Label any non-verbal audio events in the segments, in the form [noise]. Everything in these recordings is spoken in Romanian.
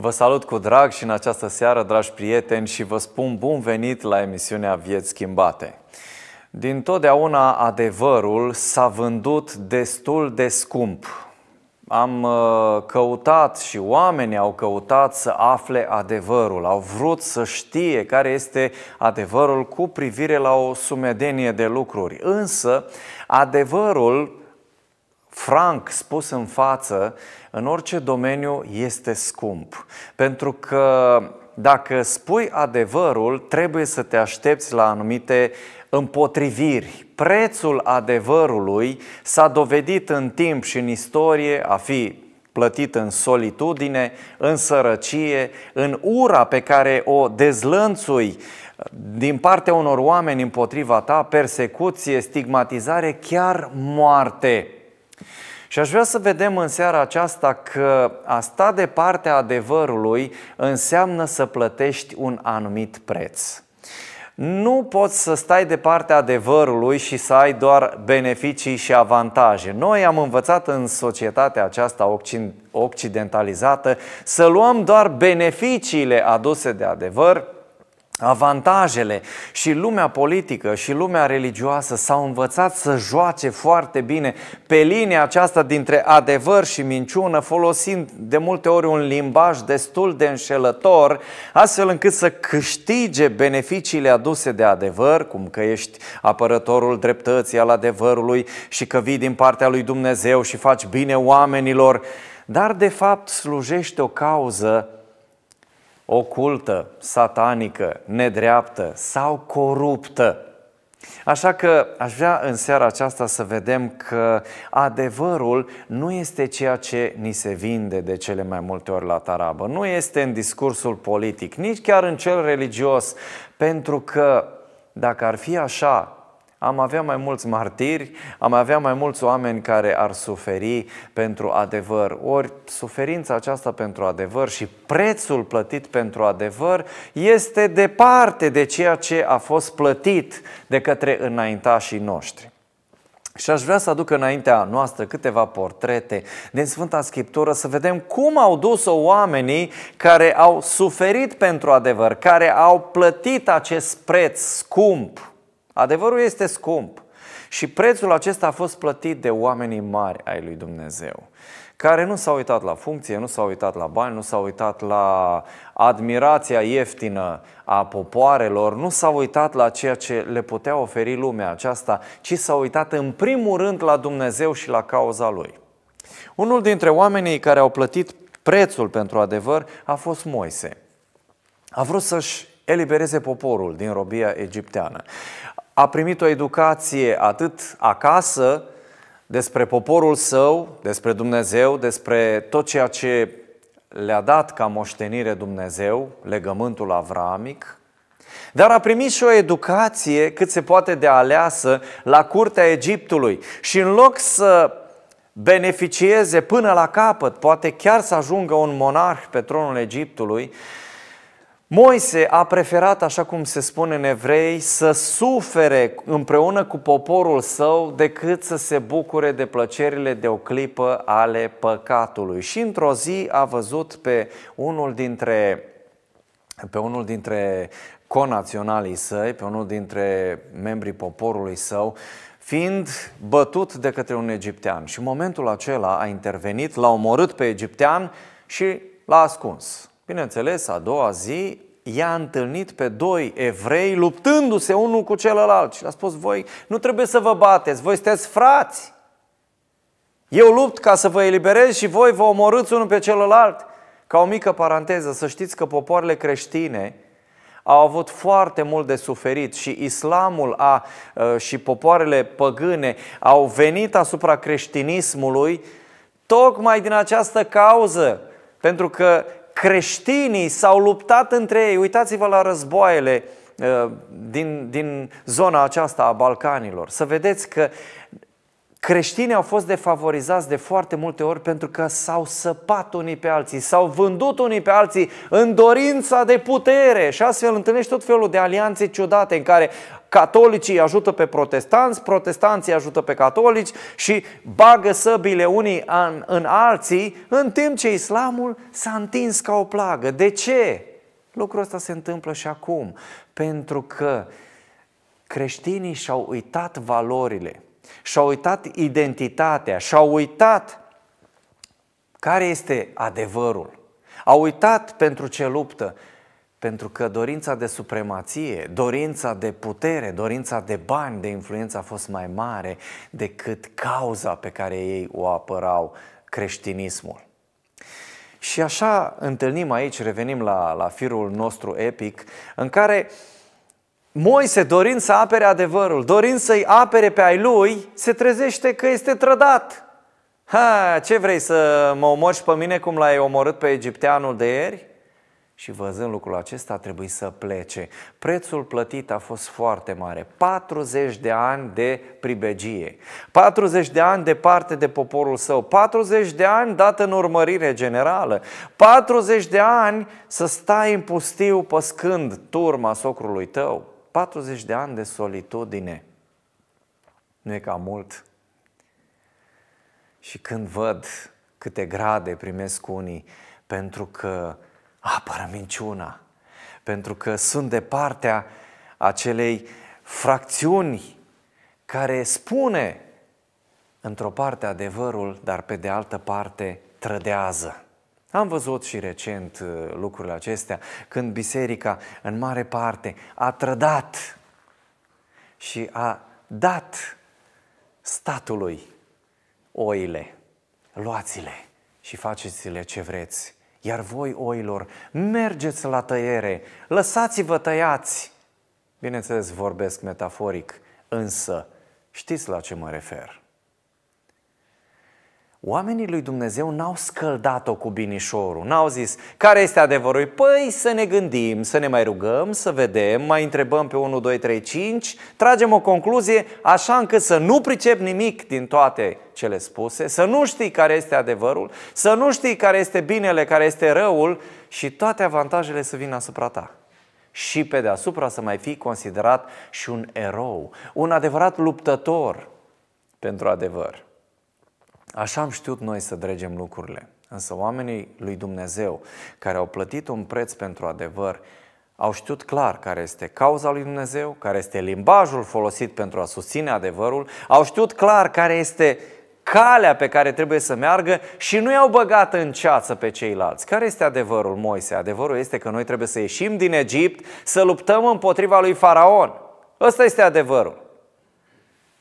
Vă salut cu drag și în această seară, dragi prieteni, și vă spun bun venit la emisiunea Vieți Schimbate. Din totdeauna adevărul s-a vândut destul de scump. Am uh, căutat și oamenii au căutat să afle adevărul, au vrut să știe care este adevărul cu privire la o sumedenie de lucruri. Însă, adevărul franc spus în față, în orice domeniu este scump. Pentru că dacă spui adevărul, trebuie să te aștepți la anumite împotriviri. Prețul adevărului s-a dovedit în timp și în istorie a fi plătit în solitudine, în sărăcie, în ura pe care o dezlănțui din partea unor oameni împotriva ta, persecuție, stigmatizare, chiar moarte. Și aș vrea să vedem în seara aceasta că a sta de partea adevărului înseamnă să plătești un anumit preț. Nu poți să stai de partea adevărului și să ai doar beneficii și avantaje. Noi am învățat în societatea aceasta occidentalizată să luăm doar beneficiile aduse de adevăr avantajele și lumea politică și lumea religioasă s-au învățat să joace foarte bine pe linia aceasta dintre adevăr și minciună, folosind de multe ori un limbaj destul de înșelător, astfel încât să câștige beneficiile aduse de adevăr, cum că ești apărătorul dreptății al adevărului și că vii din partea lui Dumnezeu și faci bine oamenilor, dar de fapt slujește o cauză ocultă, satanică, nedreaptă sau coruptă. Așa că aș vrea în seara aceasta să vedem că adevărul nu este ceea ce ni se vinde de cele mai multe ori la tarabă, nu este în discursul politic, nici chiar în cel religios, pentru că dacă ar fi așa, am avea mai mulți martiri, am avea mai mulți oameni care ar suferi pentru adevăr. Ori suferința aceasta pentru adevăr și prețul plătit pentru adevăr este departe de ceea ce a fost plătit de către înaintașii noștri. Și aș vrea să aduc înaintea noastră câteva portrete din Sfânta Scriptură să vedem cum au dus-o oamenii care au suferit pentru adevăr, care au plătit acest preț scump Adevărul este scump. Și prețul acesta a fost plătit de oamenii mari ai lui Dumnezeu, care nu s-au uitat la funcție, nu s-au uitat la bani, nu s-au uitat la admirația ieftină a popoarelor, nu s-au uitat la ceea ce le putea oferi lumea aceasta, ci s-au uitat în primul rând la Dumnezeu și la cauza lui. Unul dintre oamenii care au plătit prețul pentru adevăr a fost Moise. A vrut să-și elibereze poporul din robia egipteană a primit o educație atât acasă, despre poporul său, despre Dumnezeu, despre tot ceea ce le-a dat ca moștenire Dumnezeu, legământul avramic, dar a primit și o educație cât se poate de aleasă la curtea Egiptului și în loc să beneficieze până la capăt, poate chiar să ajungă un monarh pe tronul Egiptului, Moise a preferat, așa cum se spune în evrei, să sufere împreună cu poporul său decât să se bucure de plăcerile de o clipă ale păcatului. Și într-o zi a văzut pe unul dintre pe unul dintre conaționalii săi, pe unul dintre membrii poporului său, fiind bătut de către un egiptean. Și în momentul acela a intervenit, l-a omorât pe egiptean și l-a ascuns. Bineînțeles, a doua zi i-a întâlnit pe doi evrei luptându-se unul cu celălalt și le-a spus, voi nu trebuie să vă bateți, voi sunteți frați. Eu lupt ca să vă eliberez și voi vă omorâți unul pe celălalt. Ca o mică paranteză, să știți că popoarele creștine au avut foarte mult de suferit și islamul a, ă, și popoarele păgâne au venit asupra creștinismului tocmai din această cauză, pentru că creștinii s-au luptat între ei. Uitați-vă la războaiele uh, din, din zona aceasta a Balcanilor. Să vedeți că creștinii au fost defavorizați de foarte multe ori pentru că s-au săpat unii pe alții, s-au vândut unii pe alții în dorința de putere și astfel întâlnești tot felul de alianțe ciudate în care Catolicii ajută pe protestanți, protestanții ajută pe catolici și bagă săbile unii în, în alții, în timp ce islamul s-a întins ca o plagă. De ce? Lucrul ăsta se întâmplă și acum, pentru că creștinii și-au uitat valorile, și-au uitat identitatea, și-au uitat care este adevărul. Au uitat pentru ce luptă pentru că dorința de supremație, dorința de putere, dorința de bani, de influență a fost mai mare decât cauza pe care ei o apărau, creștinismul. Și așa întâlnim aici, revenim la, la firul nostru epic, în care Moise, dorind să apere adevărul, dorind să-i apere pe ai lui, se trezește că este trădat. Ha, ce vrei să mă omori pe mine cum l-ai omorât pe egipteanul de ieri? și văzând lucrul acesta a trebuit să plece. Prețul plătit a fost foarte mare, 40 de ani de pribegie, 40 de ani departe de poporul său, 40 de ani dat în urmărire generală, 40 de ani să stai în pustiu păscând turma socrului tău, 40 de ani de solitudine. Nu e cam mult? Și când văd câte grade primesc unii pentru că apără minciuna, pentru că sunt de partea acelei fracțiuni care spune într-o parte adevărul, dar pe de altă parte trădează. Am văzut și recent uh, lucrurile acestea, când biserica în mare parte a trădat și a dat statului oile, luați-le și faceți-le ce vreți. Iar voi, oilor, mergeți la tăiere, lăsați-vă tăiați. Bineînțeles, vorbesc metaforic, însă știți la ce mă refer. Oamenii lui Dumnezeu n-au scăldat-o cu binișorul, n-au zis care este adevărul. Păi să ne gândim, să ne mai rugăm, să vedem, mai întrebăm pe 1, 2, 3, 5, tragem o concluzie așa încât să nu pricep nimic din toate cele spuse, să nu știi care este adevărul, să nu știi care este binele, care este răul și toate avantajele să vină asupra ta și pe deasupra să mai fii considerat și un erou, un adevărat luptător pentru adevăr. Așa am știut noi să dregem lucrurile. Însă oamenii lui Dumnezeu, care au plătit un preț pentru adevăr, au știut clar care este cauza lui Dumnezeu, care este limbajul folosit pentru a susține adevărul, au știut clar care este calea pe care trebuie să meargă și nu i-au băgat în ceață pe ceilalți. Care este adevărul, Moise? Adevărul este că noi trebuie să ieșim din Egipt, să luptăm împotriva lui Faraon. Ăsta este adevărul.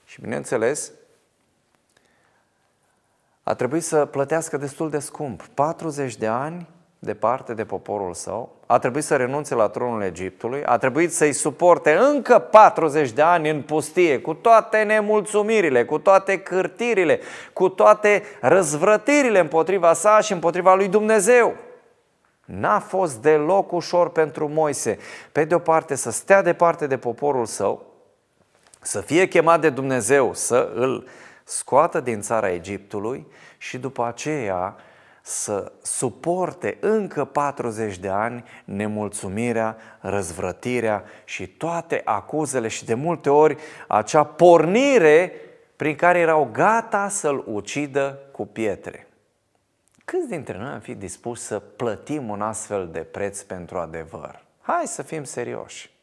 Și bineînțeles, a trebuit să plătească destul de scump. 40 de ani departe de poporul său, a trebuit să renunțe la tronul Egiptului, a trebuit să-i suporte încă 40 de ani în pustie, cu toate nemulțumirile, cu toate cârtirile, cu toate răzvrătirile împotriva sa și împotriva lui Dumnezeu. N-a fost deloc ușor pentru Moise, pe de o parte, să stea departe de poporul său, să fie chemat de Dumnezeu să îl uh, scoată din țara Egiptului și după aceea să suporte încă 40 de ani nemulțumirea, răzvrătirea și toate acuzele și de multe ori acea pornire prin care erau gata să-l ucidă cu pietre. Câți dintre noi am fi dispus să plătim un astfel de preț pentru adevăr? Hai să fim serioși.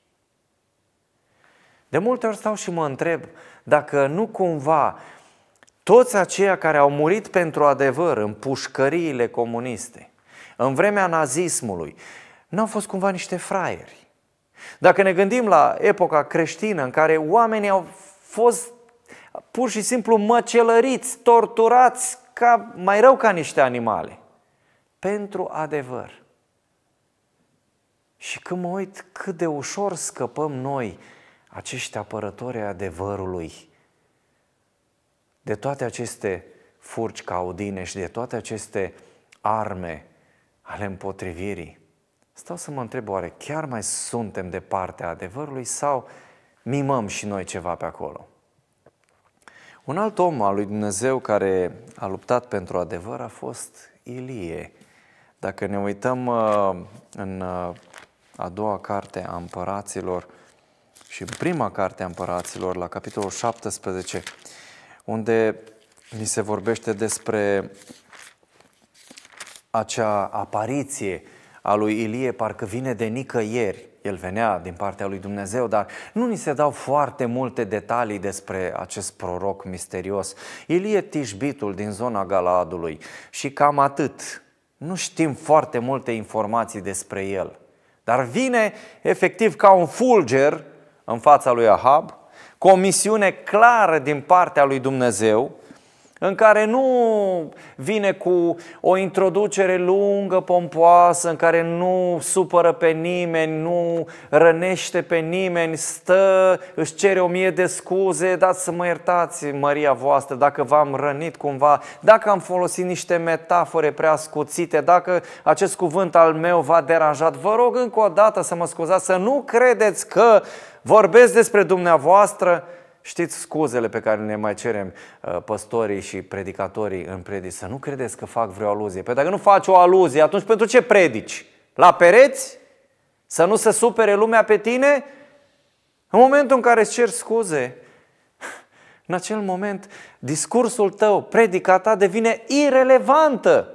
De multe ori stau și mă întreb dacă nu cumva toți aceia care au murit pentru adevăr în pușcăriile comuniste, în vremea nazismului, n-au fost cumva niște fraieri. Dacă ne gândim la epoca creștină în care oamenii au fost pur și simplu măcelăriți, torturați, ca, mai rău ca niște animale, pentru adevăr. Și când mă uit cât de ușor scăpăm noi acești apărători adevărului, de toate aceste furci caudine și de toate aceste arme ale împotrivirii, stau să mă întreb oare chiar mai suntem de a adevărului sau mimăm și noi ceva pe acolo? Un alt om al lui Dumnezeu care a luptat pentru adevăr a fost Ilie. Dacă ne uităm uh, în uh, a doua carte a împăraților și prima carte a împăraților, la capitolul 17, unde ni se vorbește despre acea apariție a lui Ilie, parcă vine de nicăieri. El venea din partea lui Dumnezeu, dar nu ni se dau foarte multe detalii despre acest proroc misterios. Ilie Tișbitul din zona Galaadului și cam atât. Nu știm foarte multe informații despre el. Dar vine efectiv ca un fulger în fața lui Ahab, cu o misiune clară din partea lui Dumnezeu, în care nu vine cu o introducere lungă, pompoasă, în care nu supără pe nimeni, nu rănește pe nimeni, stă, își cere o mie de scuze, dați să mă iertați, Maria voastră, dacă v-am rănit cumva, dacă am folosit niște metafore prea scuțite, dacă acest cuvânt al meu v-a deranjat, vă rog încă o dată să mă scuzați, să nu credeți că vorbesc despre dumneavoastră, Știți scuzele pe care ne mai cerem uh, păstorii și predicatorii în predici, să nu credeți că fac vreo aluzie. Păi dacă nu faci o aluzie, atunci pentru ce predici? La pereți? Să nu se supere lumea pe tine? În momentul în care îți ceri scuze, [laughs] în acel moment discursul tău, predica ta devine irelevantă.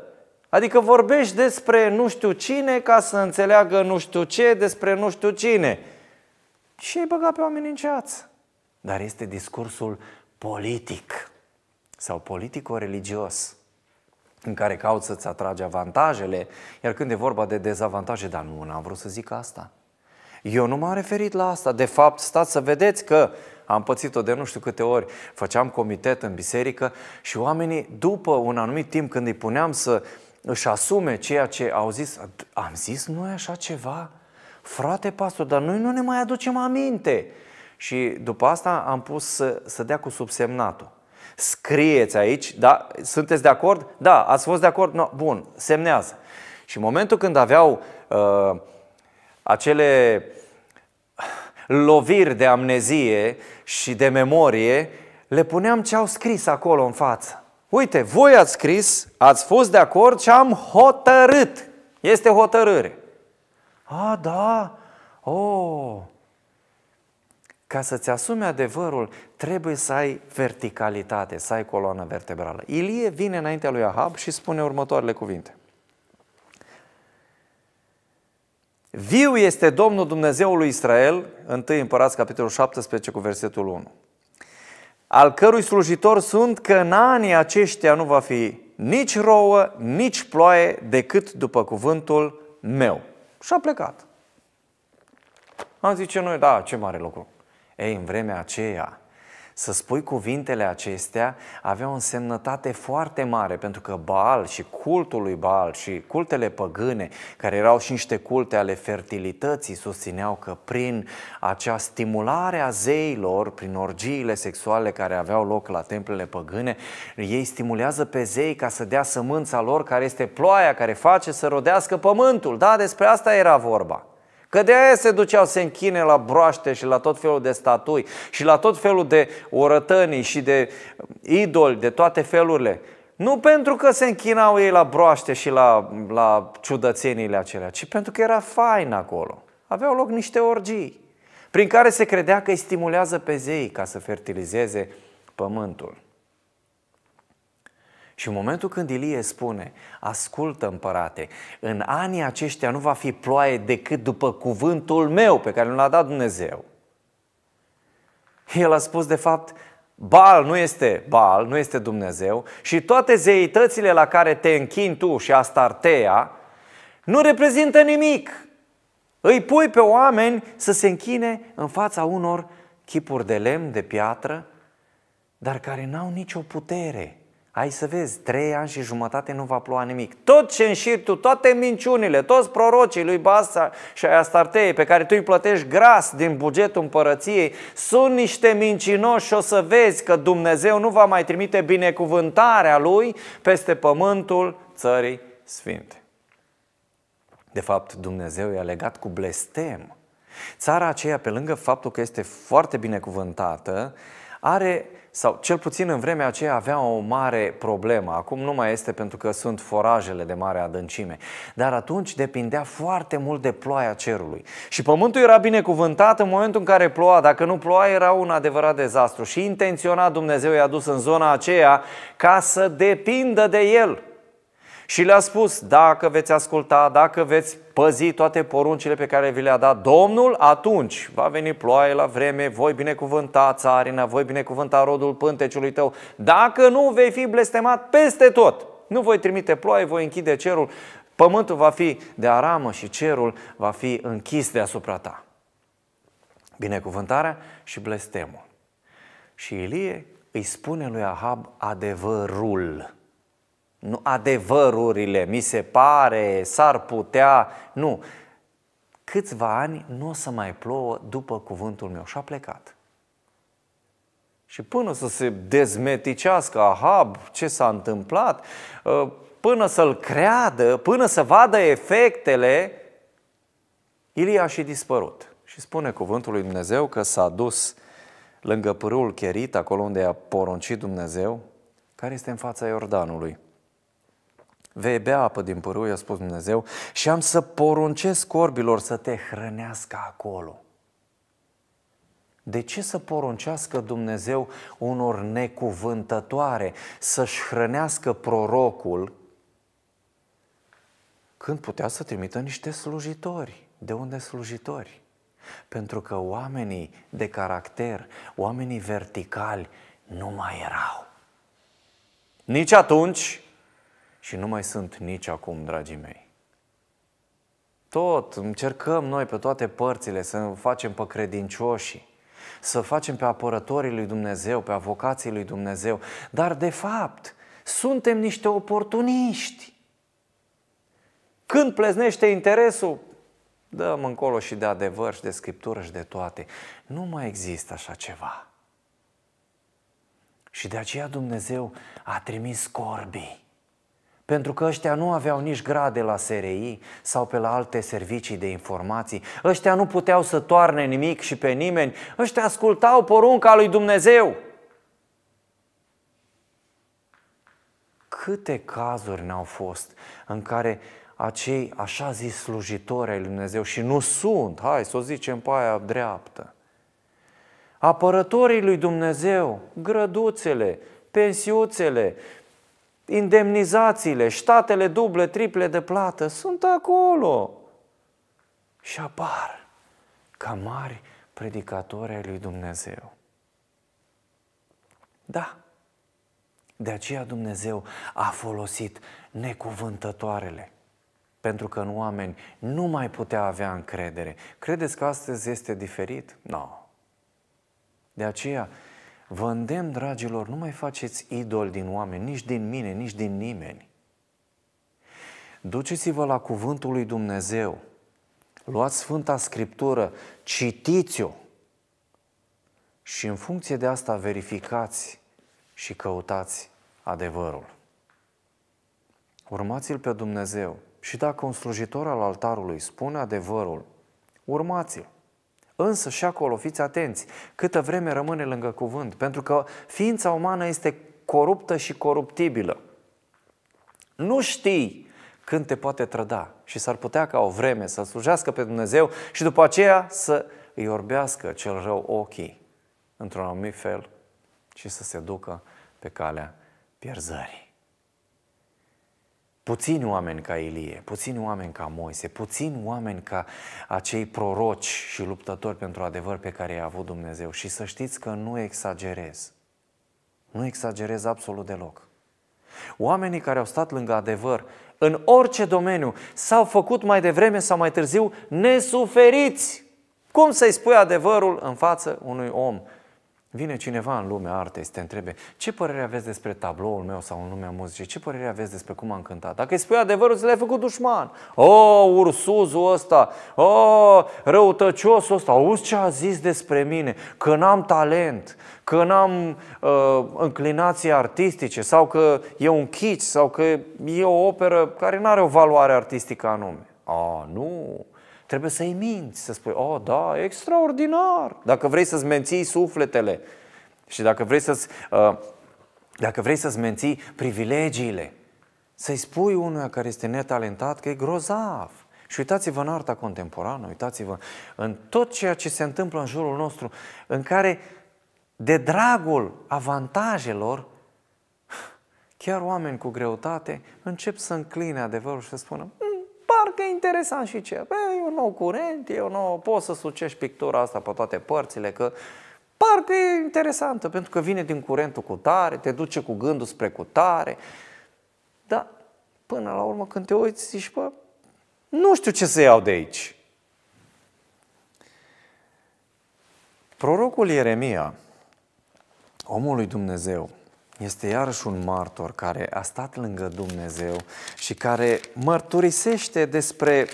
Adică vorbești despre nu știu cine ca să înțeleagă nu știu ce despre nu știu cine și ai băgat pe oameni în ceață. Dar este discursul politic sau politico-religios în care cauți să-ți atragi avantajele, iar când e vorba de dezavantaje, dar nu, n-am vrut să zic asta. Eu nu m-am referit la asta. De fapt, stați să vedeți că am pățit-o de nu știu câte ori. Făceam comitet în biserică și oamenii, după un anumit timp când îi puneam să își asume ceea ce au zis, am zis noi așa ceva? frate pastor, dar noi nu ne mai aducem aminte. Și după asta am pus să, să dea cu subsemnatul. Scrieți aici, da? Sunteți de acord? Da, ați fost de acord? No. Bun, semnează. Și în momentul când aveau uh, acele loviri de amnezie și de memorie, le puneam ce au scris acolo în față. Uite, voi ați scris, ați fost de acord și am hotărât. Este hotărâre. A, ah, da, oh. Ca să-ți asumi adevărul, trebuie să ai verticalitate, să ai coloană vertebrală. Ilie vine înaintea lui Ahab și spune următoarele cuvinte. Viu este Domnul Dumnezeul lui Israel, 1 Împărați, capitolul 17, cu versetul 1, al cărui slujitor sunt că în anii aceștia nu va fi nici rouă, nici ploaie, decât după cuvântul meu. Și a plecat. Am ce noi, da, ce mare lucru. Ei, în vremea aceea, să spui cuvintele acestea avea o însemnătate foarte mare, pentru că Baal și cultul lui Baal și cultele păgâne, care erau și niște culte ale fertilității, susțineau că prin acea stimulare a zeilor, prin orgiile sexuale care aveau loc la templele păgâne, ei stimulează pe zei ca să dea sămânța lor, care este ploaia care face să rodească pământul. Da, despre asta era vorba. Că de aia se duceau să închine la broaște și la tot felul de statui și la tot felul de orătănii și de um, idoli, de toate felurile. Nu pentru că se închinau ei la broaște și la, la ciudățeniile acelea, ci pentru că era fain acolo. Aveau loc niște orgii prin care se credea că îi stimulează pe zei ca să fertilizeze pământul. Și în momentul când Ilie spune, ascultă împărate, în anii aceștia nu va fi ploaie decât după cuvântul meu pe care l-a dat Dumnezeu. El a spus de fapt, „Bal, nu este bal, nu este Dumnezeu și toate zeitățile la care te închin tu și Astartea nu reprezintă nimic. Îi pui pe oameni să se închine în fața unor chipuri de lemn, de piatră, dar care n-au nicio putere. Ai să vezi, trei ani și jumătate nu va ploua nimic. Tot ce înșiri tu, toate minciunile, toți prorocii lui Basa și ai Astartei, pe care tu îi plătești gras din bugetul împărăției, sunt niște mincinoși și o să vezi că Dumnezeu nu va mai trimite binecuvântarea lui peste pământul țării sfinte. De fapt, Dumnezeu i-a legat cu blestem. Țara aceea, pe lângă faptul că este foarte binecuvântată, are sau cel puțin în vremea aceea avea o mare problemă. Acum nu mai este pentru că sunt forajele de mare adâncime. Dar atunci depindea foarte mult de ploaia cerului. Și pământul era binecuvântat în momentul în care ploua. Dacă nu ploua, era un adevărat dezastru. Și intenționat Dumnezeu i-a dus în zona aceea ca să depindă de el. Și le-a spus, dacă veți asculta, dacă veți păzi toate poruncile pe care vi le-a dat Domnul, atunci va veni ploaie la vreme, voi binecuvânta țarina, voi binecuvânta rodul pânteciului tău, dacă nu vei fi blestemat peste tot. Nu voi trimite ploaie, voi închide cerul, pământul va fi de aramă și cerul va fi închis deasupra ta. Binecuvântarea și blestemul. Și Ilie îi spune lui Ahab adevărul. Nu adevărurile, mi se pare, s-ar putea, nu. Câțiva ani nu o să mai plouă după cuvântul meu și a plecat. Și până să se dezmeticească, aha, ce s-a întâmplat, ă, până să-l creadă, până să vadă efectele, Ilie a și dispărut. Și spune cuvântul lui Dumnezeu că s-a dus lângă pârâul Cherit, acolo unde a poruncit Dumnezeu, care este în fața Iordanului. Vei bea apă din pârâu, i-a spus Dumnezeu, și am să poruncesc corbilor să te hrănească acolo. De ce să poruncească Dumnezeu unor necuvântătoare să-și hrănească prorocul când putea să trimită niște slujitori? De unde slujitori? Pentru că oamenii de caracter, oamenii verticali, nu mai erau. Nici atunci, și nu mai sunt nici acum, dragii mei. Tot încercăm noi pe toate părțile să facem pe credincioșii, să facem pe apărătorii lui Dumnezeu, pe avocații lui Dumnezeu, dar de fapt suntem niște oportuniști. Când pleznește interesul, dăm încolo și de adevăr și de scriptură și de toate. Nu mai există așa ceva. Și de aceea Dumnezeu a trimis corbii pentru că ăștia nu aveau nici grade la SRI sau pe la alte servicii de informații. Ăștia nu puteau să toarne nimic și pe nimeni. Ăștia ascultau porunca lui Dumnezeu. Câte cazuri n-au fost în care acei așa zis slujitori ai lui Dumnezeu și nu sunt, hai să o zicem pe aia dreaptă, apărătorii lui Dumnezeu, grăduțele, pensiuțele, indemnizațiile, statele duble, triple de plată sunt acolo. Și apar ca mari predicatori ai lui Dumnezeu. Da. De aceea Dumnezeu a folosit necuvântătoarele pentru că în oameni nu mai putea avea încredere. Credeți că astăzi este diferit? Nu. No. De aceea, Vă îndemn, dragilor, nu mai faceți idol din oameni, nici din mine, nici din nimeni. Duceți-vă la cuvântul lui Dumnezeu, luați Sfânta Scriptură, citiți-o și în funcție de asta verificați și căutați adevărul. Urmați-L pe Dumnezeu și dacă un slujitor al altarului spune adevărul, urmați-L. Însă și acolo fiți atenți câtă vreme rămâne lângă cuvânt, pentru că ființa umană este coruptă și coruptibilă. Nu știi când te poate trăda și s-ar putea ca o vreme să slujească pe Dumnezeu și după aceea să îi orbească cel rău ochii într-un anumit fel și să se ducă pe calea pierzării. Puțini oameni ca Ilie, puțini oameni ca Moise, puțini oameni ca acei proroci și luptători pentru adevăr pe care i-a avut Dumnezeu. Și să știți că nu exagerez. Nu exagerez absolut deloc. Oamenii care au stat lângă adevăr, în orice domeniu, s-au făcut mai devreme sau mai târziu nesuferiți. Cum să-i spui adevărul în față unui om Vine cineva în lumea artei să te întrebe ce părere aveți despre tabloul meu sau în lumea muzicii, ce părere aveți despre cum am cântat. Dacă îi spui adevărul, ți l-ai făcut dușman. O, oh, ursuzul ăsta, o, oh, răutăciosul ăsta, auzi ce a zis despre mine, că n-am talent, că n-am uh, înclinații artistice sau că e un chici sau că e o operă care nu are o valoare artistică anume. A, oh, nu, Trebuie să-i minți, să spui, oh, da, extraordinar. Dacă vrei să-ți menții sufletele și dacă vrei să-ți, uh, dacă vrei să-ți menții privilegiile, să-i spui unuia care este netalentat că e grozav. Și uitați-vă în arta contemporană, uitați-vă în tot ceea ce se întâmplă în jurul nostru, în care, de dragul avantajelor, chiar oameni cu greutate încep să încline adevărul și să spună, că e interesant și ce. Bă, păi, e un nou curent, e un nou... Poți să sucești pictura asta pe toate părțile, că parte e interesantă, pentru că vine din curentul cu tare, te duce cu gândul spre cu tare. Dar până la urmă când te uiți, zici, bă, nu știu ce să iau de aici. Prorocul Ieremia, omul lui Dumnezeu, este iarăși un martor care a stat lângă Dumnezeu și care mărturisește despre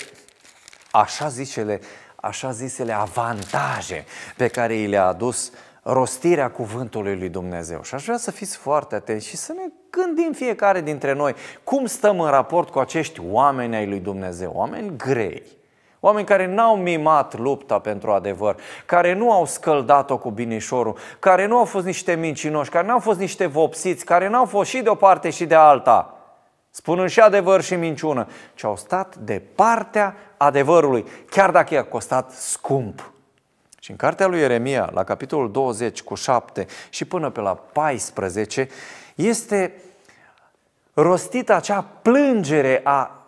așa zisele, așa zisele avantaje pe care i le-a adus rostirea cuvântului lui Dumnezeu. Și aș vrea să fiți foarte atenți și să ne gândim fiecare dintre noi cum stăm în raport cu acești oameni ai lui Dumnezeu, oameni grei, Oameni care n-au mimat lupta pentru adevăr, care nu au scăldat-o cu binișorul, care nu au fost niște mincinoși, care nu au fost niște vopsiți, care n-au fost și de o parte și de alta, spunând și adevăr și minciună, ci au stat de partea adevărului, chiar dacă i-a costat scump. Și în cartea lui Ieremia, la capitolul 20 cu 7 și până pe la 14, este rostită acea plângere a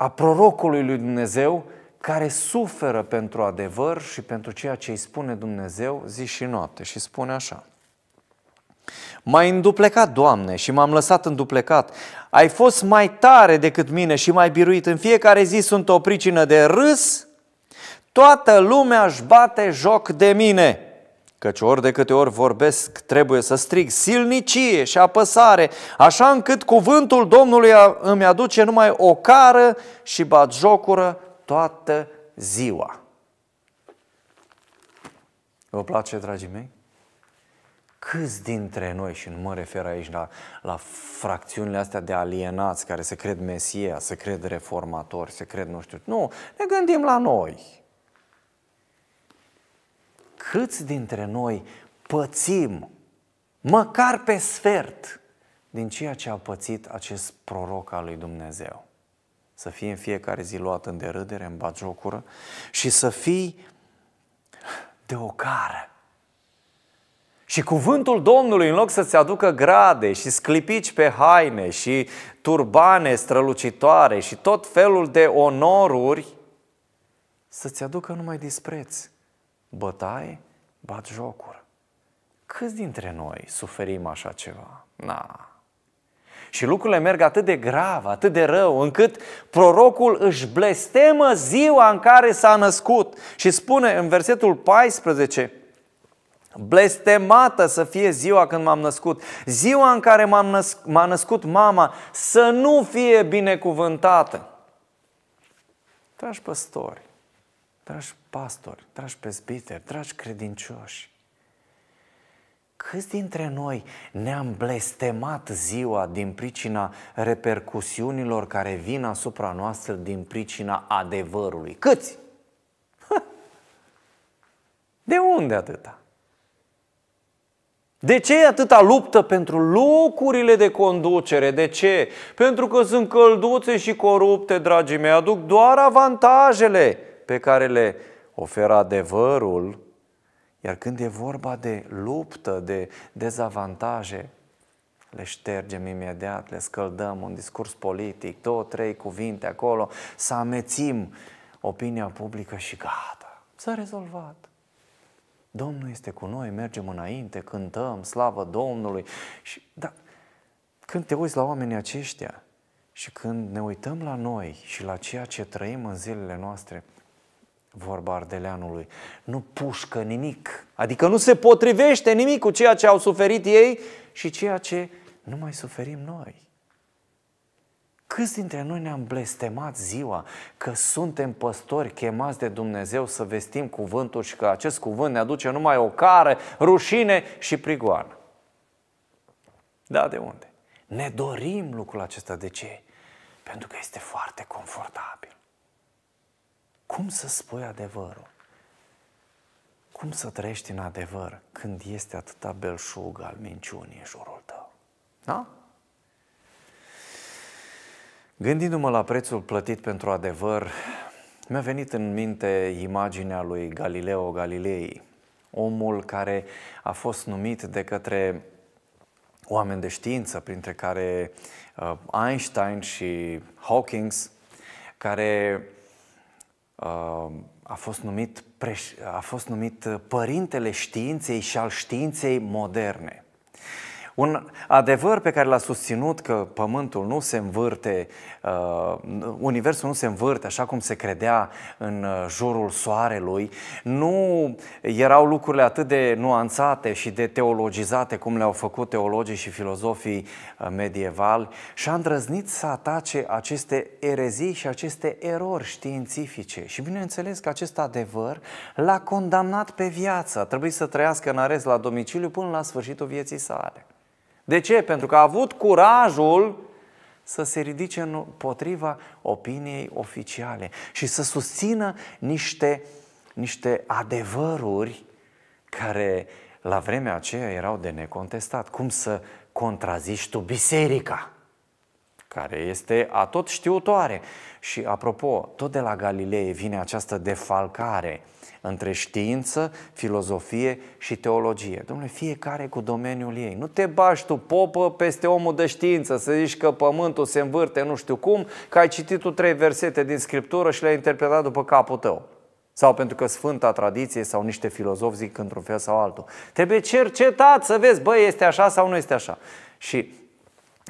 a prorocului lui Dumnezeu care suferă pentru adevăr și pentru ceea ce îi spune Dumnezeu zi și noapte. Și spune așa. M-ai înduplecat, Doamne, și m-am lăsat înduplecat. Ai fost mai tare decât mine și mai biruit. În fiecare zi sunt o pricină de râs. Toată lumea își bate joc de mine. Căci ori de câte ori vorbesc, trebuie să strig silnicie și apăsare, așa încât cuvântul Domnului îmi aduce numai o cară și jocură toată ziua. Vă place, dragii mei? Câți dintre noi, și nu mă refer aici la, la fracțiunile astea de alienați care se cred Mesia, se cred reformatori, se cred nu știu, nu, ne gândim la noi câți dintre noi pățim măcar pe sfert din ceea ce a pățit acest proroc al lui Dumnezeu. Să fie în fiecare zi luat în derâdere, în bagiocură și să fii de cară. Și cuvântul Domnului, în loc să-ți aducă grade și sclipici pe haine și turbane strălucitoare și tot felul de onoruri, să-ți aducă numai dispreț bătaie, bat jocuri. Câți dintre noi suferim așa ceva? Na. Și lucrurile merg atât de grav, atât de rău, încât prorocul își blestemă ziua în care s-a născut și spune în versetul 14, Blestemată să fie ziua când m-am născut, ziua în care m-am născ- m-a născut mama, să nu fie binecuvântată. Dragi păstori, dragi pastori, dragi prezbiteri, dragi credincioși, câți dintre noi ne-am blestemat ziua din pricina repercusiunilor care vin asupra noastră din pricina adevărului? Câți? De unde atâta? De ce e atâta luptă pentru locurile de conducere? De ce? Pentru că sunt călduțe și corupte, dragii mei, aduc doar avantajele pe care le oferă adevărul, iar când e vorba de luptă, de dezavantaje, le ștergem imediat, le scăldăm, un discurs politic, două, trei cuvinte acolo, să amețim opinia publică și gata, s-a rezolvat. Domnul este cu noi, mergem înainte, cântăm, slavă Domnului. Și, da, când te uiți la oamenii aceștia și când ne uităm la noi și la ceea ce trăim în zilele noastre, vorba ardeleanului. Nu pușcă nimic, adică nu se potrivește nimic cu ceea ce au suferit ei și ceea ce nu mai suferim noi. Câți dintre noi ne-am blestemat ziua că suntem păstori chemați de Dumnezeu să vestim cuvântul și că acest cuvânt ne aduce numai o care, rușine și prigoană? Da, de unde? Ne dorim lucrul acesta. De ce? Pentru că este foarte confortabil. Cum să spui adevărul? Cum să trăiești în adevăr când este atâta belșug al minciunii în jurul tău? Da? Gândindu-mă la prețul plătit pentru adevăr, mi-a venit în minte imaginea lui Galileo Galilei, omul care a fost numit de către oameni de știință, printre care uh, Einstein și Hawking, care Um, a fost numit, preș- a fost numit uh, părintele științei și al științei moderne. Un adevăr pe care l-a susținut că Pământul nu se învârte, uh, Universul nu se învârte așa cum se credea în uh, jurul Soarelui, nu erau lucrurile atât de nuanțate și de teologizate cum le-au făcut teologii și filozofii uh, medievali și a îndrăznit să atace aceste erezii și aceste erori științifice. Și bineînțeles că acest adevăr l-a condamnat pe viață. A trebuit să trăiască în arest la domiciliu până la sfârșitul vieții sale. De ce? Pentru că a avut curajul să se ridice împotriva opiniei oficiale și să susțină niște, niște adevăruri care la vremea aceea erau de necontestat. Cum să contraziști tu biserica, care este a tot știutoare. Și apropo, tot de la Galilei vine această defalcare – între știință, filozofie și teologie. Domnule, fiecare cu domeniul ei. Nu te bași tu, popă, peste omul de știință, să zici că pământul se învârte nu știu cum, că ai citit tu trei versete din Scriptură și le-ai interpretat după capul tău. Sau pentru că sfânta tradiție sau niște filozofi zic într-un fel sau altul. Trebuie cercetat să vezi, băi, este așa sau nu este așa. Și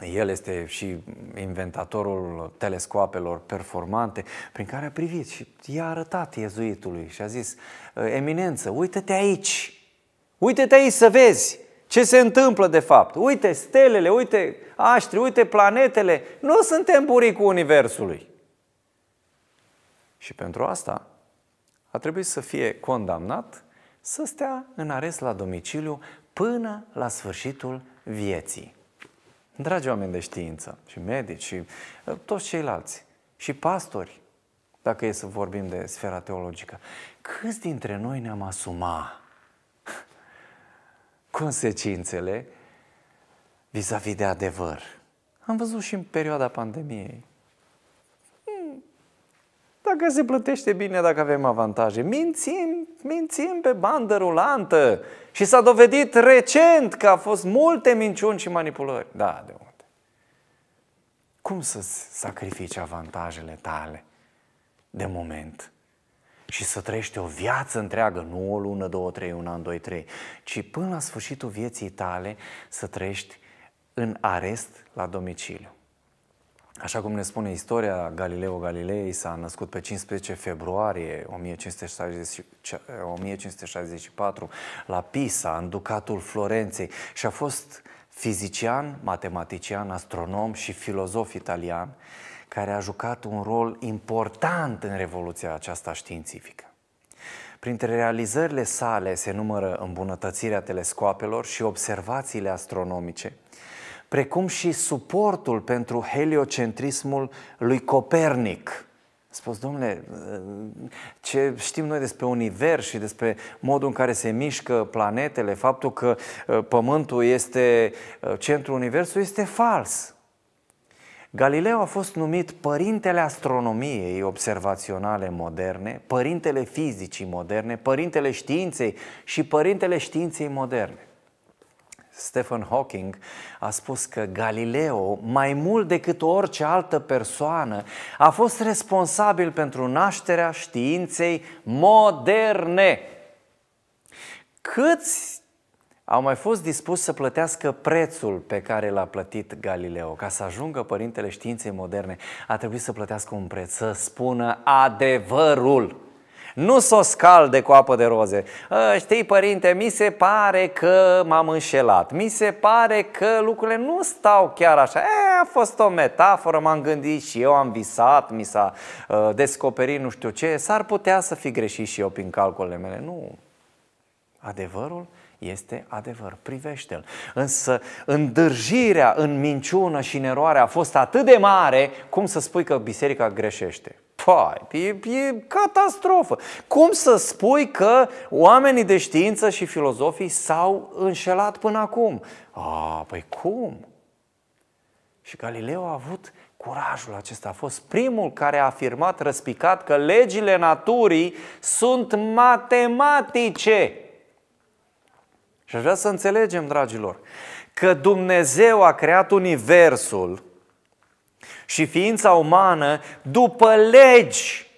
el este și inventatorul telescoapelor performante prin care a privit și i-a arătat iezuitului și a zis, ă, eminență, uite te aici, uite te aici să vezi ce se întâmplă de fapt. Uite stelele, uite aștri, uite planetele, nu suntem buricul Universului. Și pentru asta a trebuit să fie condamnat să stea în arest la domiciliu până la sfârșitul vieții dragi oameni de știință și medici și uh, toți ceilalți și pastori, dacă e să vorbim de sfera teologică, câți dintre noi ne-am asuma [laughs] consecințele vis-a-vis de adevăr? Am văzut și în perioada pandemiei dacă se plătește bine, dacă avem avantaje. Mințim, mințim pe bandă rulantă. Și s-a dovedit recent că a fost multe minciuni și manipulări. Da, de unde? Cum să sacrifici avantajele tale de moment? și să trăiești o viață întreagă, nu o lună, două, trei, un an, doi, trei, ci până la sfârșitul vieții tale să trăiești în arest la domiciliu. Așa cum ne spune istoria, Galileo Galilei s-a născut pe 15 februarie 1564 la Pisa, în Ducatul Florenței și a fost fizician, matematician, astronom și filozof italian care a jucat un rol important în revoluția aceasta științifică. Printre realizările sale se numără îmbunătățirea telescoapelor și observațiile astronomice – precum și suportul pentru heliocentrismul lui Copernic. Spus, domnule, ce știm noi despre univers și despre modul în care se mișcă planetele, faptul că ă, Pământul este ă, centrul Universului, este fals. Galileo a fost numit părintele astronomiei observaționale moderne, părintele fizicii moderne, părintele științei și părintele științei moderne. Stephen Hawking a spus că Galileo, mai mult decât orice altă persoană, a fost responsabil pentru nașterea științei moderne. Câți au mai fost dispuși să plătească prețul pe care l-a plătit Galileo. Ca să ajungă părintele științei moderne, a trebuit să plătească un preț, să spună adevărul. Nu s-o scalde cu apă de roze. Ă, știi, părinte, mi se pare că m-am înșelat. Mi se pare că lucrurile nu stau chiar așa. E, a fost o metaforă, m-am gândit și eu, am visat, mi s-a ă, descoperit nu știu ce. S-ar putea să fi greșit și eu prin calculele mele. Nu. Adevărul este adevăr, privește-l. Însă îndârjirea în minciună și în eroare a fost atât de mare, cum să spui că biserica greșește? Păi, e, e catastrofă. Cum să spui că oamenii de știință și filozofii s-au înșelat până acum? A, păi cum? Și Galileo a avut curajul acesta. A fost primul care a afirmat răspicat că legile naturii sunt matematice. Și aș vrea să înțelegem, dragilor, că Dumnezeu a creat Universul și ființa umană după legi.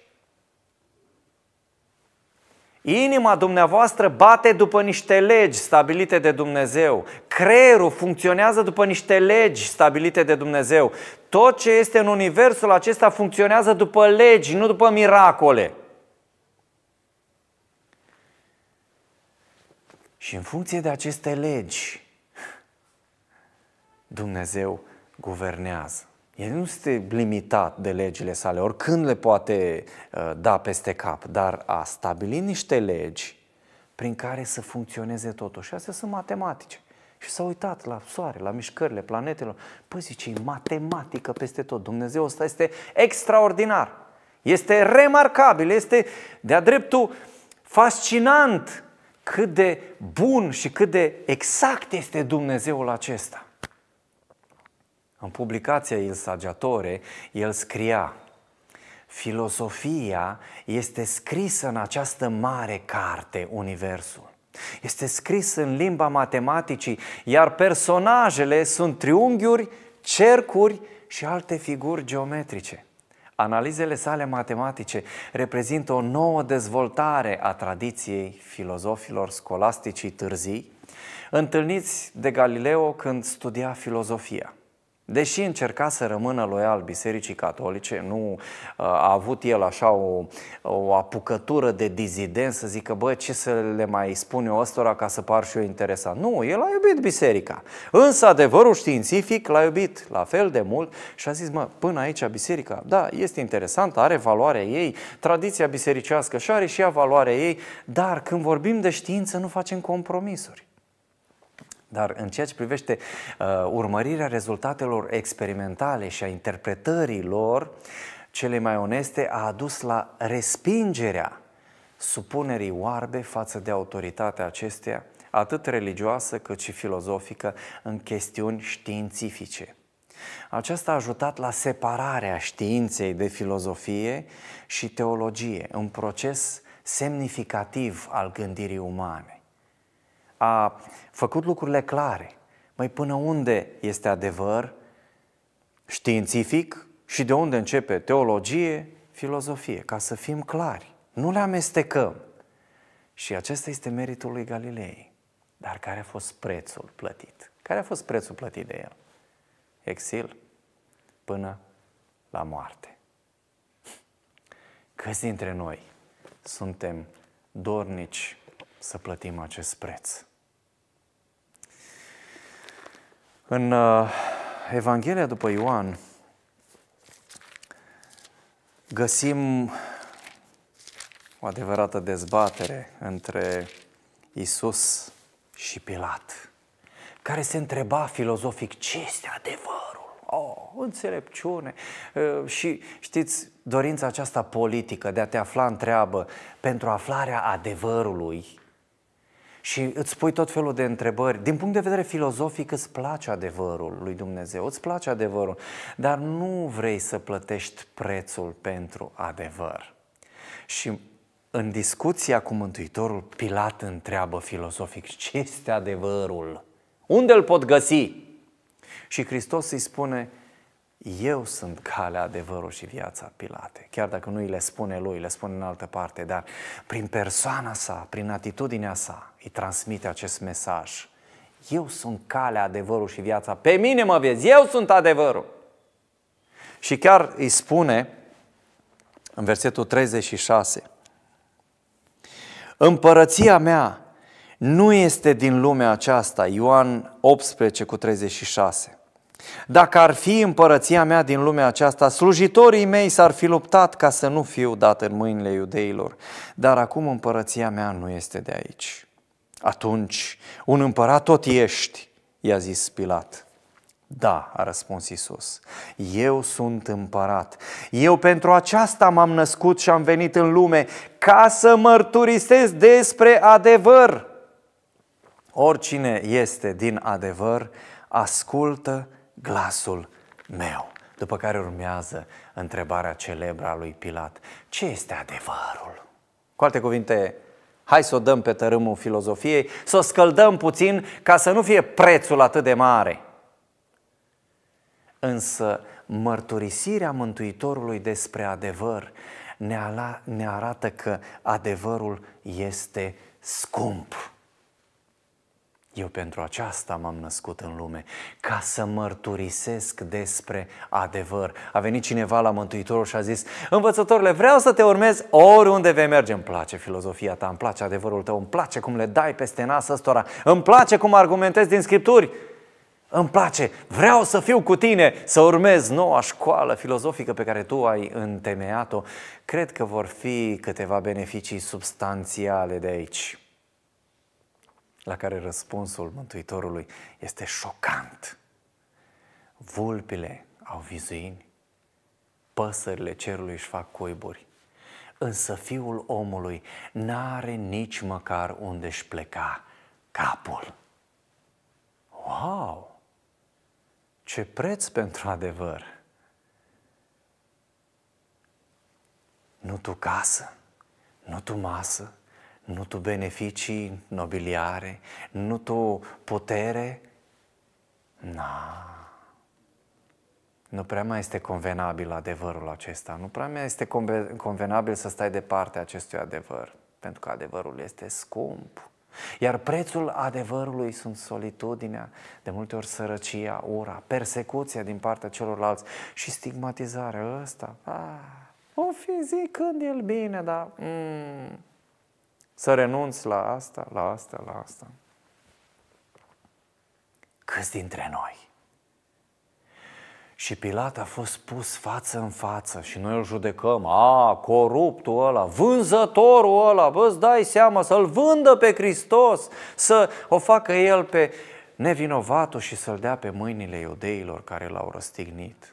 Inima dumneavoastră bate după niște legi stabilite de Dumnezeu. Creierul funcționează după niște legi stabilite de Dumnezeu. Tot ce este în universul acesta funcționează după legi, nu după miracole. Și în funcție de aceste legi, Dumnezeu guvernează. El nu este limitat de legile sale, oricând le poate uh, da peste cap, dar a stabili niște legi prin care să funcționeze totul. Și astea sunt matematice. Și s-a uitat la soare, la mișcările planetelor. Păi zice, e matematică peste tot. Dumnezeu ăsta este extraordinar. Este remarcabil, este de-a dreptul fascinant cât de bun și cât de exact este Dumnezeul acesta. În publicația Il Sagiatore, el scria Filosofia este scrisă în această mare carte, Universul. Este scris în limba matematicii, iar personajele sunt triunghiuri, cercuri și alte figuri geometrice. Analizele sale matematice reprezintă o nouă dezvoltare a tradiției filozofilor scolasticii târzii, întâlniți de Galileo când studia filozofia. Deși încerca să rămână loial Bisericii Catolice, nu uh, a avut el așa o, o apucătură de dizident să zică, bă, ce să le mai spun eu ăstora ca să par și eu interesant. Nu, el a iubit biserica. Însă adevărul științific l-a iubit la fel de mult și a zis, mă, până aici biserica, da, este interesantă, are valoarea ei, tradiția bisericească și are și ea valoarea ei, dar când vorbim de știință nu facem compromisuri. Dar în ceea ce privește uh, urmărirea rezultatelor experimentale și a interpretării lor, cele mai oneste a adus la respingerea supunerii oarbe față de autoritatea acesteia, atât religioasă cât și filozofică, în chestiuni științifice. Aceasta a ajutat la separarea științei de filozofie și teologie, un proces semnificativ al gândirii umane a făcut lucrurile clare. Mai până unde este adevăr științific și de unde începe teologie, filozofie, ca să fim clari. Nu le amestecăm. Și acesta este meritul lui Galilei. Dar care a fost prețul plătit? Care a fost prețul plătit de el? Exil până la moarte. Câți dintre noi suntem dornici să plătim acest preț? În uh, Evanghelia după Ioan găsim o adevărată dezbatere între Isus și Pilat, care se întreba filozofic ce este adevărul, O oh, înțelepciune uh, și știți, dorința aceasta politică de a te afla în treabă pentru aflarea adevărului și îți pui tot felul de întrebări. Din punct de vedere filozofic îți place adevărul lui Dumnezeu, îți place adevărul, dar nu vrei să plătești prețul pentru adevăr. Și în discuția cu Mântuitorul, Pilat întreabă filozofic, ce este adevărul? Unde îl pot găsi? Și Hristos îi spune, eu sunt calea, adevărul și viața, Pilate. Chiar dacă nu îi le spune lui, le spune în altă parte, dar prin persoana sa, prin atitudinea sa, îi transmite acest mesaj. Eu sunt calea, adevărul și viața. Pe mine mă vezi, eu sunt adevărul. Și chiar îi spune în versetul 36, Împărăția mea nu este din lumea aceasta, Ioan 18 cu 36. Dacă ar fi împărăția mea din lumea aceasta, slujitorii mei s-ar fi luptat ca să nu fiu dat în mâinile iudeilor, dar acum împărăția mea nu este de aici. Atunci, un împărat tot ești, i-a zis Pilat. Da, a răspuns Isus. Eu sunt împărat. Eu pentru aceasta m-am născut și am venit în lume ca să mărturisesc despre adevăr. Oricine este din adevăr, ascultă glasul meu. După care urmează întrebarea celebră a lui Pilat. Ce este adevărul? Cu alte cuvinte, hai să o dăm pe tărâmul filozofiei, să o scăldăm puțin ca să nu fie prețul atât de mare. Însă mărturisirea Mântuitorului despre adevăr ne, ne arată că adevărul este scump. Eu pentru aceasta m-am născut în lume, ca să mărturisesc despre adevăr. A venit cineva la Mântuitorul și a zis, învățătorile, vreau să te urmez oriunde vei merge. Îmi place filozofia ta, îmi place adevărul tău, îmi place cum le dai peste nas ăstora, îmi place cum argumentezi din scripturi. Îmi place, vreau să fiu cu tine, să urmez noua școală filozofică pe care tu ai întemeiat-o. Cred că vor fi câteva beneficii substanțiale de aici. La care răspunsul Mântuitorului este șocant. Vulpile au vizuini, păsările cerului își fac cuiburi, însă fiul omului n-are nici măcar unde își pleca capul. Wow! Ce preț pentru adevăr! Nu tu casă, nu tu masă, nu tu beneficii nobiliare, nu tu putere. Na. Nu prea mai este convenabil adevărul acesta, nu prea mai este convenabil să stai departe acestui adevăr, pentru că adevărul este scump. Iar prețul adevărului sunt solitudinea, de multe ori sărăcia, ura, persecuția din partea celorlalți și stigmatizarea asta. Ah, o fi zicând el bine, dar... Mm, să renunți la asta, la asta, la asta. Câți dintre noi? Și Pilat a fost pus față în față și noi îl judecăm. A, coruptul ăla, vânzătorul ăla, bă, îți dai seama să-l vândă pe Hristos, să o facă el pe nevinovatul și să-l dea pe mâinile iudeilor care l-au răstignit.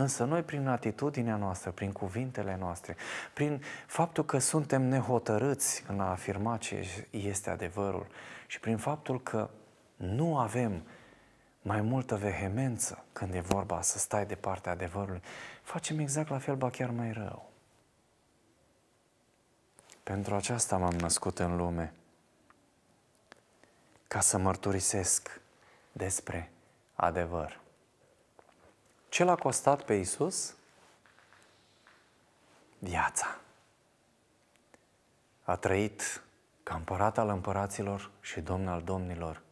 Însă noi, prin atitudinea noastră, prin cuvintele noastre, prin faptul că suntem nehotărâți în a afirma ce este adevărul și prin faptul că nu avem mai multă vehemență când e vorba să stai de partea adevărului, facem exact la fel, ba chiar mai rău. Pentru aceasta m-am născut în lume, ca să mărturisesc despre adevăr. Ce l-a costat pe Isus? Viața. A trăit ca împărat al împăraților și domn al domnilor,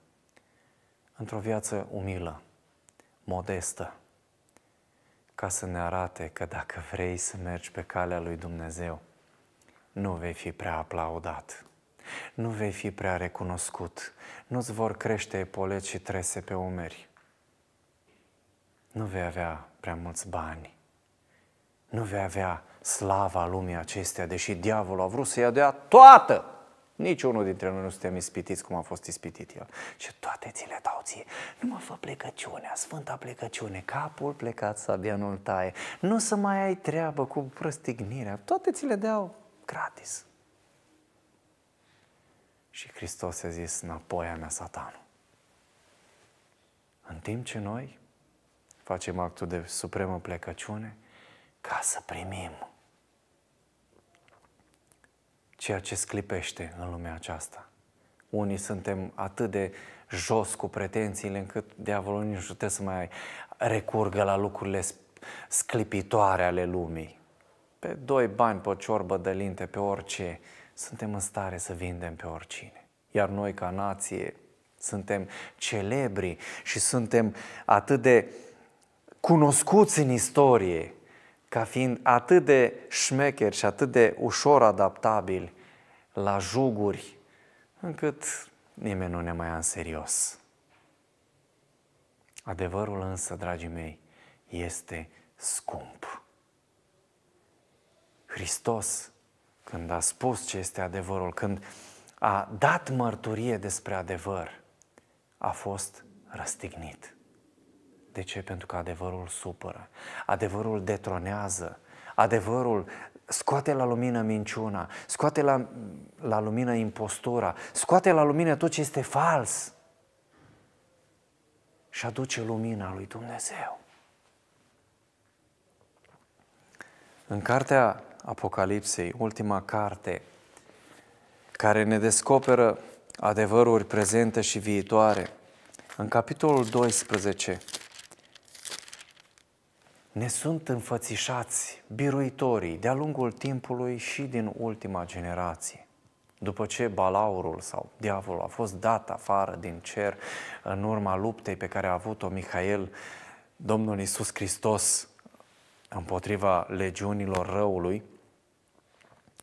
într-o viață umilă, modestă, ca să ne arate că dacă vrei să mergi pe calea lui Dumnezeu, nu vei fi prea aplaudat, nu vei fi prea recunoscut, nu-ți vor crește epoleți și trese pe umeri nu vei avea prea mulți bani, nu vei avea slava lumii acestea, deși diavolul a vrut să ia dea toată. Niciunul dintre noi nu suntem ispitiți cum a fost ispitit el. Și toate ți le dau ție. Nu mă fă plecăciunea, sfânta plecăciune, capul plecat să abia nu taie. Nu să mai ai treabă cu prăstignirea, toate ți le dau gratis. Și Hristos a zis, înapoi a mea satanul. În timp ce noi facem actul de supremă plecăciune ca să primim ceea ce sclipește în lumea aceasta. Unii suntem atât de jos cu pretențiile încât diavolul nici nu trebuie să mai recurgă la lucrurile sclipitoare ale lumii. Pe doi bani, pe o ciorbă de linte, pe orice, suntem în stare să vindem pe oricine. Iar noi, ca nație, suntem celebri și suntem atât de cunoscuți în istorie ca fiind atât de șmecheri și atât de ușor adaptabili la juguri, încât nimeni nu ne mai ia în serios. Adevărul însă, dragii mei, este scump. Hristos, când a spus ce este adevărul, când a dat mărturie despre adevăr, a fost răstignit de ce? Pentru că adevărul supără, adevărul detronează, adevărul scoate la lumină minciuna, scoate la, la lumină impostura, scoate la lumină tot ce este fals și aduce lumina lui Dumnezeu. În cartea Apocalipsei, ultima carte, care ne descoperă adevăruri prezente și viitoare, în capitolul 12, ne sunt înfățișați biruitorii de-a lungul timpului și din ultima generație. După ce balaurul sau diavolul a fost dat afară din cer în urma luptei pe care a avut-o Mihail, Domnul Iisus Hristos împotriva legiunilor răului,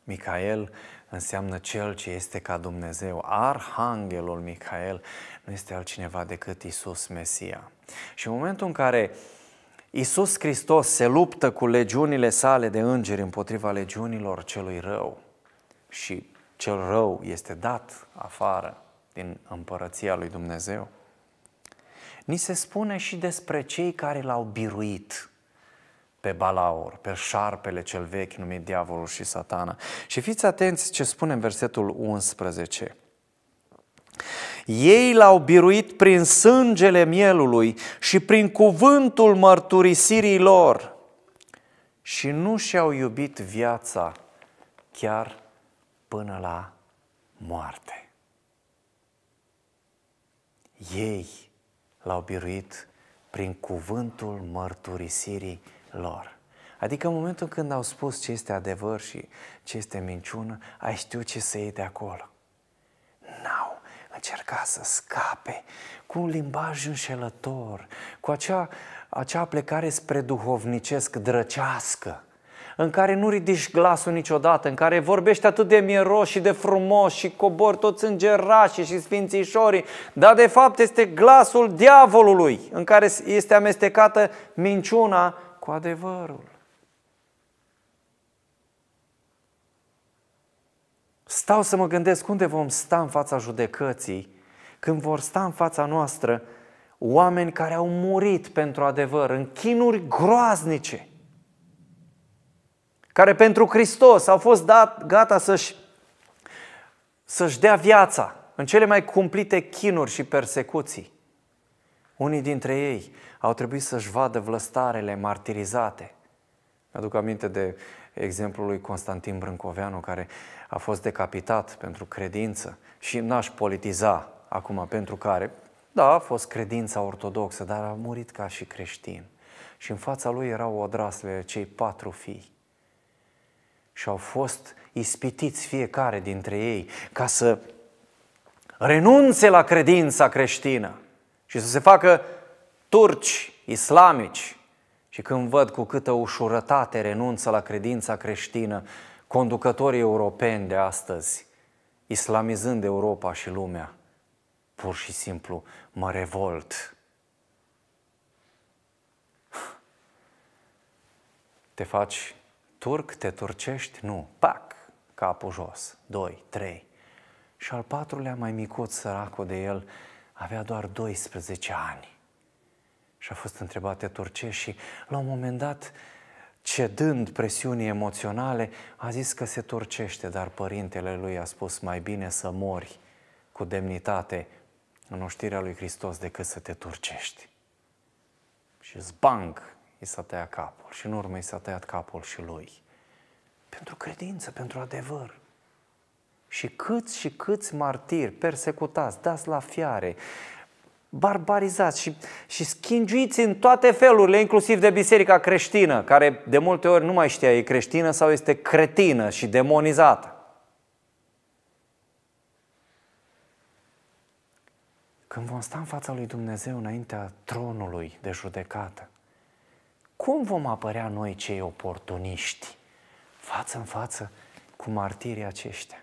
Micael înseamnă cel ce este ca Dumnezeu. Arhanghelul Micael nu este altcineva decât Isus Mesia. Și în momentul în care uh, Iisus Hristos se luptă cu legiunile sale de îngeri împotriva legiunilor celui rău și cel rău este dat afară din împărăția lui Dumnezeu. Ni se spune și despre cei care l-au biruit pe Balaur, pe șarpele cel vechi numit diavolul și satana. Și fiți atenți ce spune în versetul 11. Ei l-au biruit prin sângele mielului și prin cuvântul mărturisirii lor și nu și-au iubit viața chiar până la moarte. Ei l-au biruit prin cuvântul mărturisirii lor. Adică în momentul când au spus ce este adevăr și ce este minciună, ai știut ce să iei de acolo. N-au încerca să scape cu un limbaj înșelător, cu acea, acea plecare spre duhovnicesc drăcească, în care nu ridici glasul niciodată, în care vorbești atât de miros și de frumos și cobori toți îngerașii și sfințișorii, dar de fapt este glasul diavolului în care este amestecată minciuna cu adevărul. Stau să mă gândesc unde vom sta în fața judecății, când vor sta în fața noastră oameni care au murit pentru adevăr, în chinuri groaznice, care pentru Hristos au fost dat, gata să-și, să-și dea viața în cele mai cumplite chinuri și persecuții. Unii dintre ei au trebuit să-și vadă vlăstarele martirizate. Mi-aduc aminte de exemplul lui Constantin Brâncoveanu, care a fost decapitat pentru credință și n-aș politiza acum pentru care, da, a fost credința ortodoxă, dar a murit ca și creștin. Și în fața lui erau odrasle cei patru fii. Și au fost ispitiți fiecare dintre ei ca să renunțe la credința creștină și să se facă turci, islamici, și când văd cu câtă ușurătate renunță la credința creștină conducătorii europeni de astăzi, islamizând Europa și lumea, pur și simplu mă revolt. Te faci turc, te turcești? Nu. Pac! Capul jos. Doi, trei. Și al patrulea mai micuț, săracul de el, avea doar 12 ani și a fost de turce și la un moment dat, cedând presiunii emoționale, a zis că se torcește, dar părintele lui a spus mai bine să mori cu demnitate în oștirea lui Hristos decât să te torcești. Și zbang, i s-a tăiat capul și în urmă i s-a tăiat capul și lui. Pentru credință, pentru adevăr. Și câți și câți martiri persecutați, dați la fiare, barbarizați și, și schingiuiți în toate felurile, inclusiv de biserica creștină, care de multe ori nu mai știa e creștină sau este cretină și demonizată. Când vom sta în fața lui Dumnezeu înaintea tronului de judecată, cum vom apărea noi cei oportuniști față în față cu martirii aceștia?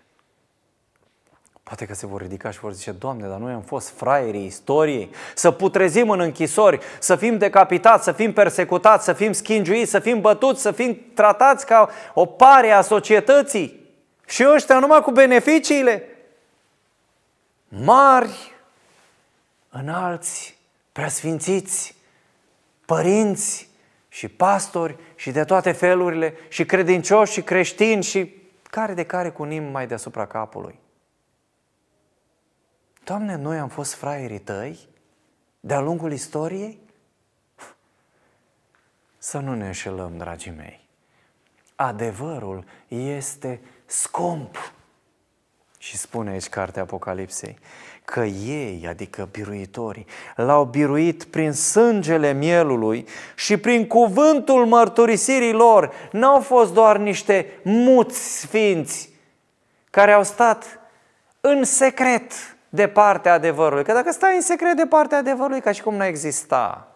Poate că se vor ridica și vor zice, Doamne, dar noi am fost fraierii istoriei, să putrezim în închisori, să fim decapitați, să fim persecutați, să fim schingiuiți, să fim bătuți, să fim tratați ca o pare a societății. Și ăștia numai cu beneficiile mari, înalți, preasfințiți, părinți și pastori și de toate felurile și credincioși și creștini și care de care cu nim mai deasupra capului. Doamne, noi am fost fraierii tăi de-a lungul istoriei? Să nu ne înșelăm, dragii mei. Adevărul este scump. Și spune aici cartea Apocalipsei că ei, adică biruitorii, l-au biruit prin sângele mielului și prin cuvântul mărturisirii lor. N-au fost doar niște muți sfinți care au stat în secret de partea adevărului. Că dacă stai în secret de partea adevărului, ca și cum nu exista.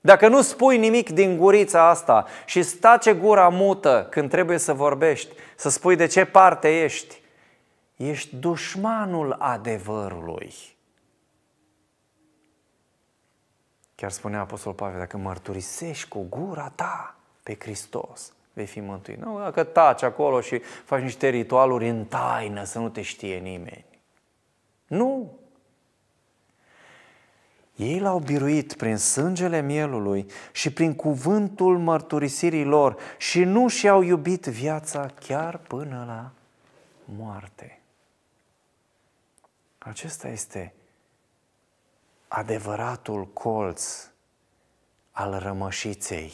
Dacă nu spui nimic din gurița asta și stace gura mută când trebuie să vorbești, să spui de ce parte ești, ești dușmanul adevărului. Chiar spunea Apostol Pavel, dacă mărturisești cu gura ta pe Hristos, vei fi mântuit. Nu, dacă taci acolo și faci niște ritualuri în taină să nu te știe nimeni. Nu! Ei l-au biruit prin sângele mielului și prin cuvântul mărturisirii lor și nu și-au iubit viața chiar până la moarte. Acesta este adevăratul colț al rămășiței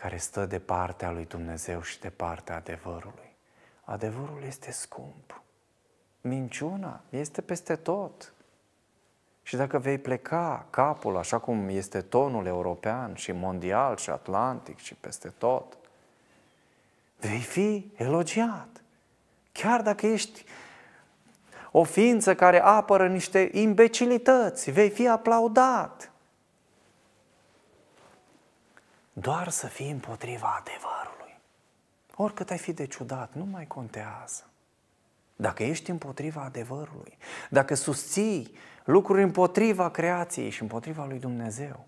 care stă de partea lui Dumnezeu și de partea adevărului. Adevărul este scump. Minciuna este peste tot. Și dacă vei pleca capul, așa cum este tonul european și mondial și atlantic și peste tot, vei fi elogiat. Chiar dacă ești o ființă care apără niște imbecilități, vei fi aplaudat doar să fii împotriva adevărului. Oricât ai fi de ciudat, nu mai contează. Dacă ești împotriva adevărului, dacă susții lucruri împotriva creației și împotriva lui Dumnezeu,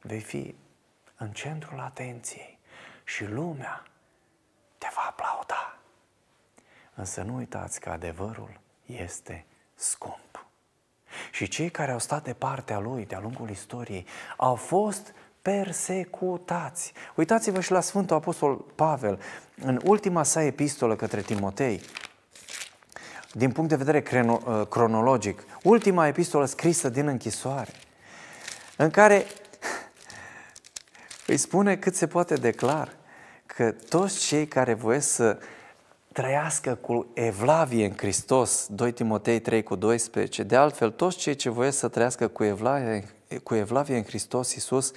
vei fi în centrul atenției și lumea te va aplauda. Însă nu uitați că adevărul este scump. Și cei care au stat de partea lui de-a lungul istoriei au fost persecutați. Uitați-vă și la Sfântul Apostol Pavel, în ultima sa epistolă către Timotei, din punct de vedere uh, cronologic, ultima epistolă scrisă din închisoare, în care îi spune cât se poate declar că toți cei care voiesc să trăiască cu evlavie în Hristos, 2 Timotei 3 cu 12, de altfel toți cei ce voiesc să trăiască cu evlavie, cu evlavie în Hristos Iisus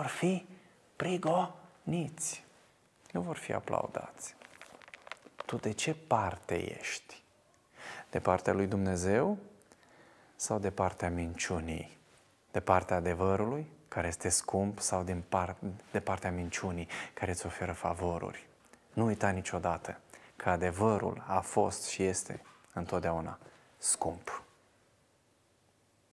vor fi prigoniți. Nu vor fi aplaudați. Tu de ce parte ești? De partea lui Dumnezeu sau de partea minciunii? De partea adevărului, care este scump, sau din par- de partea minciunii, care îți oferă favoruri? Nu uita niciodată că adevărul a fost și este întotdeauna scump.